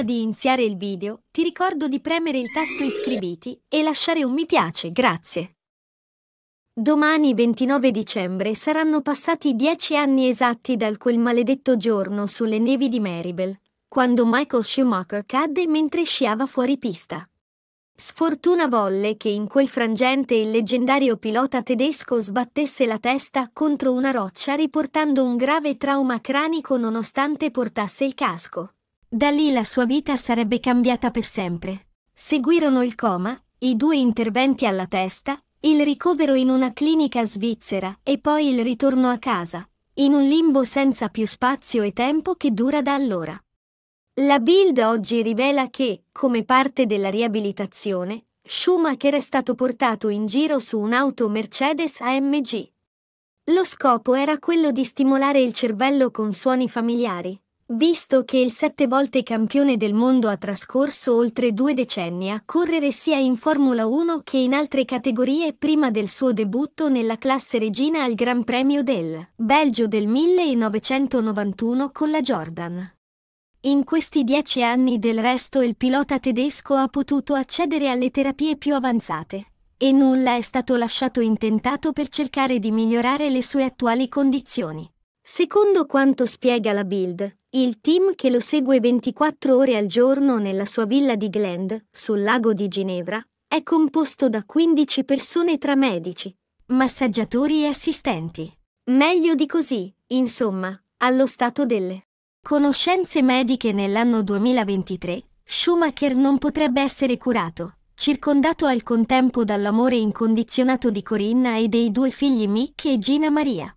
Prima di iniziare il video, ti ricordo di premere il tasto iscriviti e lasciare un mi piace, grazie. Domani 29 dicembre saranno passati dieci anni esatti da quel maledetto giorno sulle nevi di Maribel, quando Michael Schumacher cadde mentre sciava fuori pista. Sfortuna volle che in quel frangente il leggendario pilota tedesco sbattesse la testa contro una roccia riportando un grave trauma cranico nonostante portasse il casco. Da lì la sua vita sarebbe cambiata per sempre. Seguirono il coma, i due interventi alla testa, il ricovero in una clinica svizzera e poi il ritorno a casa, in un limbo senza più spazio e tempo che dura da allora. La Bild oggi rivela che, come parte della riabilitazione, Schumacher è stato portato in giro su un'auto Mercedes AMG. Lo scopo era quello di stimolare il cervello con suoni familiari. Visto che il sette volte campione del mondo ha trascorso oltre due decenni a correre sia in Formula 1 che in altre categorie prima del suo debutto nella classe regina al Gran Premio del Belgio del 1991 con la Jordan. In questi dieci anni del resto il pilota tedesco ha potuto accedere alle terapie più avanzate e nulla è stato lasciato intentato per cercare di migliorare le sue attuali condizioni. Secondo quanto spiega la Build, il team che lo segue 24 ore al giorno nella sua villa di Glend, sul lago di Ginevra, è composto da 15 persone tra medici, massaggiatori e assistenti. Meglio di così, insomma, allo stato delle conoscenze mediche nell'anno 2023, Schumacher non potrebbe essere curato, circondato al contempo dall'amore incondizionato di Corinna e dei due figli Mick e Gina Maria.